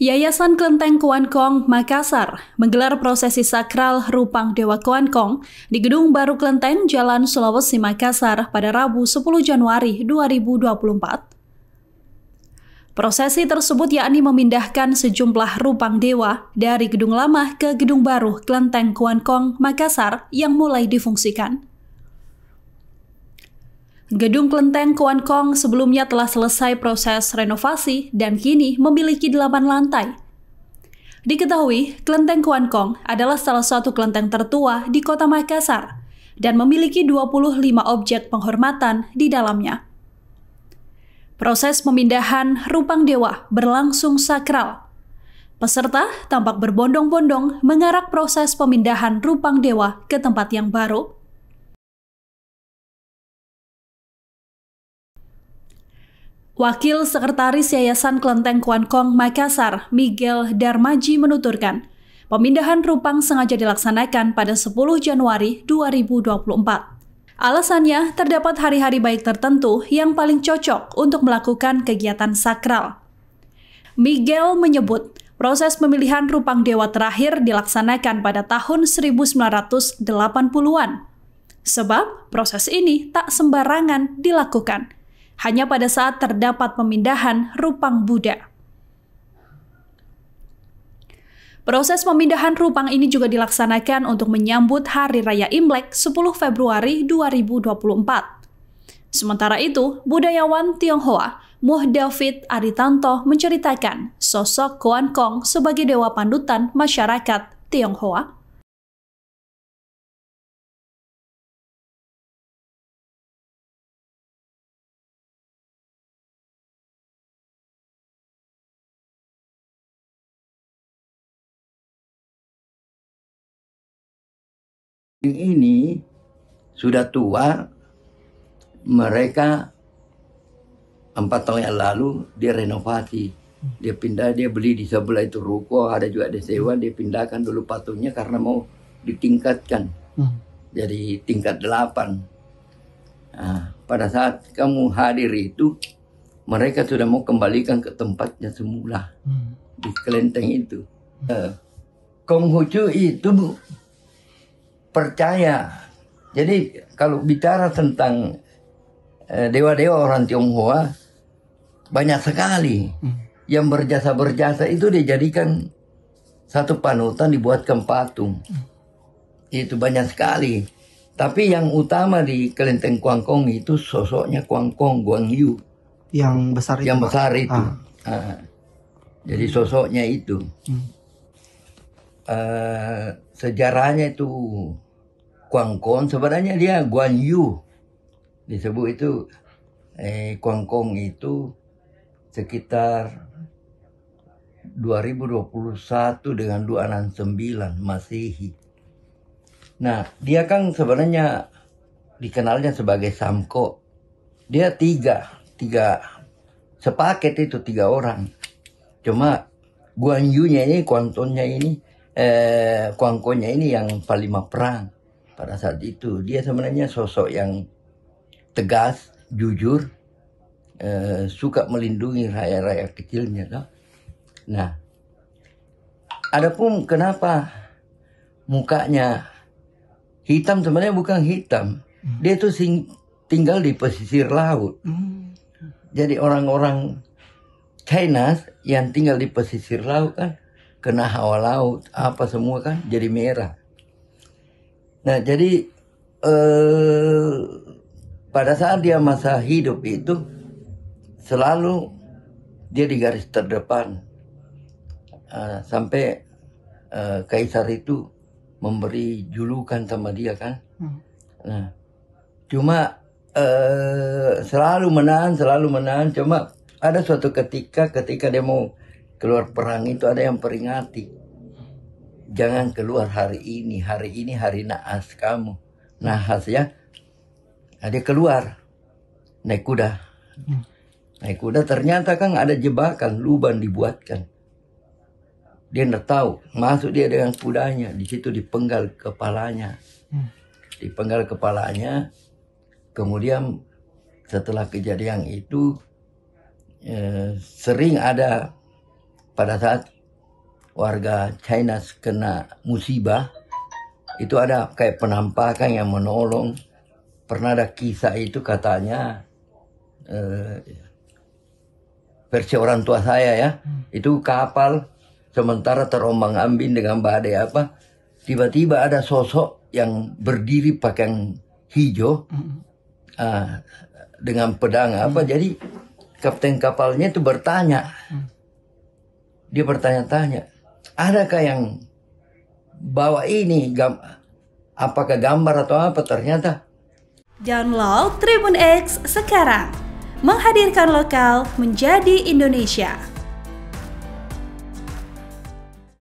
Yayasan Kelenteng Kuan Kong Makassar menggelar prosesi sakral Rupang Dewa Kuan Kong di Gedung Baru Kelenteng Jalan Sulawesi Makassar pada Rabu 10 Januari 2024. Prosesi tersebut yakni memindahkan sejumlah rupang dewa dari Gedung Lama ke Gedung Baru Kelenteng Kuan Kong Makassar yang mulai difungsikan. Gedung kelenteng Kuan Kong sebelumnya telah selesai proses renovasi dan kini memiliki delapan lantai. Diketahui, kelenteng Kuan Kong adalah salah satu kelenteng tertua di kota Makassar dan memiliki 25 objek penghormatan di dalamnya. Proses pemindahan Rupang Dewa berlangsung sakral. Peserta tampak berbondong-bondong mengarak proses pemindahan Rupang Dewa ke tempat yang baru Wakil Sekretaris Yayasan Kelenteng Kwan Kong Makassar, Miguel Darmaji menuturkan, pemindahan Rupang sengaja dilaksanakan pada 10 Januari 2024. Alasannya, terdapat hari-hari baik tertentu yang paling cocok untuk melakukan kegiatan sakral. Miguel menyebut, proses pemilihan Rupang Dewa terakhir dilaksanakan pada tahun 1980-an. Sebab, proses ini tak sembarangan dilakukan – hanya pada saat terdapat pemindahan Rupang Buddha. Proses pemindahan Rupang ini juga dilaksanakan untuk menyambut Hari Raya Imlek 10 Februari 2024. Sementara itu, budayawan Tionghoa Muh David Aritanto menceritakan sosok Kuan Kong sebagai dewa pandutan masyarakat Tionghoa ini sudah tua, mereka empat tahun yang lalu dia renovasi. Dia pindah, dia beli di sebelah itu ruko, ada juga di sewa, dia pindahkan dulu patungnya karena mau ditingkatkan. Hmm. Jadi tingkat delapan. Nah, pada saat kamu hadir itu, mereka sudah mau kembalikan ke tempatnya semula. Hmm. Di kelenteng itu. Hmm. Eh, Konghucu itu percaya. Jadi kalau bicara tentang eh, dewa-dewa orang Tionghoa banyak sekali hmm. yang berjasa-berjasa itu dijadikan satu panutan dibuatkan patung. Hmm. Itu banyak sekali. Tapi yang utama di kelenteng Kuangkong itu sosoknya Kuangkong Guangyu. Yang besar itu. Yang besar itu. Ah. Ah. Jadi sosoknya itu. Hmm. Uh, sejarahnya itu Kuangkong sebenarnya dia Guan Yu disebut itu eh, Kuangkong itu sekitar 2021 dengan 269 Masehi. Nah, dia kan sebenarnya dikenalnya sebagai Samko. Dia tiga, tiga sepaket itu tiga orang. Cuma Guan Yu-nya ini, Kuantonnya ini, eh, Kuangkonya ini yang paling perang pada saat itu. Dia sebenarnya sosok yang tegas, jujur, eh, suka melindungi rakyat-rakyat kecilnya. Toh. Nah, adapun kenapa mukanya hitam sebenarnya bukan hitam. Hmm. Dia itu tinggal di pesisir laut. Hmm. Jadi orang-orang China yang tinggal di pesisir laut kan kena hawa laut apa semua kan jadi merah. Nah, jadi eh, pada saat dia masa hidup itu selalu dia di garis terdepan eh, sampai eh, kaisar itu memberi julukan sama dia kan. Hmm. Nah, cuma eh, selalu menahan, selalu menahan. Cuma ada suatu ketika ketika dia mau keluar perang itu ada yang peringati jangan keluar hari ini, hari ini hari naas kamu. Nahas ya, nah, dia keluar naik kuda. Hmm. Naik kuda ternyata kan ada jebakan, luban dibuatkan. Dia tidak tahu, masuk dia dengan kudanya, di situ dipenggal kepalanya. Hmm. Dipenggal kepalanya, kemudian setelah kejadian itu eh, sering ada pada saat warga China kena musibah itu ada kayak penampakan yang menolong pernah ada kisah itu katanya eh, versi orang tua saya ya hmm. itu kapal sementara terombang ambing dengan badai apa tiba-tiba ada sosok yang berdiri yang hijau hmm. uh, dengan pedang hmm. apa jadi kapten kapalnya itu bertanya hmm. dia bertanya-tanya adakah yang bawa ini gam apakah gambar atau apa ternyata download Tribun X sekarang menghadirkan lokal menjadi Indonesia